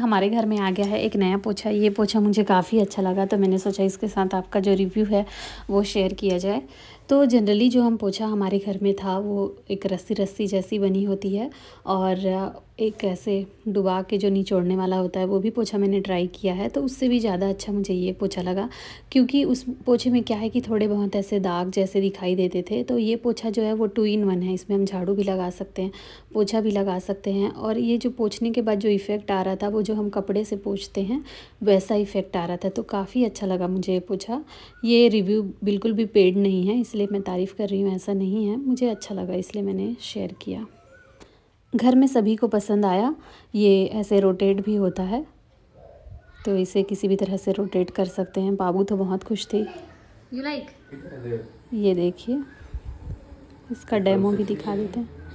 हमारे घर में आ गया है एक नया पोछा ये पोछा मुझे काफ़ी अच्छा लगा तो मैंने सोचा इसके साथ आपका जो रिव्यू है वो शेयर किया जाए तो जनरली जो हम पोछा हमारे घर में था वो एक रस्सी रस्सी जैसी बनी होती है और एक ऐसे डुबा के जो निचोड़ने वाला होता है वो भी पोछा मैंने ट्राई किया है तो उससे भी ज़्यादा अच्छा मुझे ये पोछा लगा क्योंकि उस पोछे में क्या है कि थोड़े बहुत ऐसे दाग जैसे दिखाई देते थे तो ये पोछा जो है वो टू इन वन है इसमें हम झाड़ू भी लगा सकते हैं पोछा भी लगा सकते हैं और ये जो पोछने के बाद जो इफ़ेक्ट आ रहा था वो जो हम कपड़े से पोछते हैं वैसा इफ़ेक्ट आ रहा था तो काफ़ी अच्छा लगा मुझे ये पोछा ये रिव्यू बिल्कुल भी पेड नहीं है इसलिए मैं तारीफ़ कर रही हूँ ऐसा नहीं है मुझे अच्छा लगा इसलिए मैंने शेयर किया घर में सभी को पसंद आया ये ऐसे रोटेट भी होता है तो इसे किसी भी तरह से रोटेट कर सकते हैं बाबू तो बहुत खुश थे यू लाइक ये देखिए इसका डेमो भी दिखा देते हैं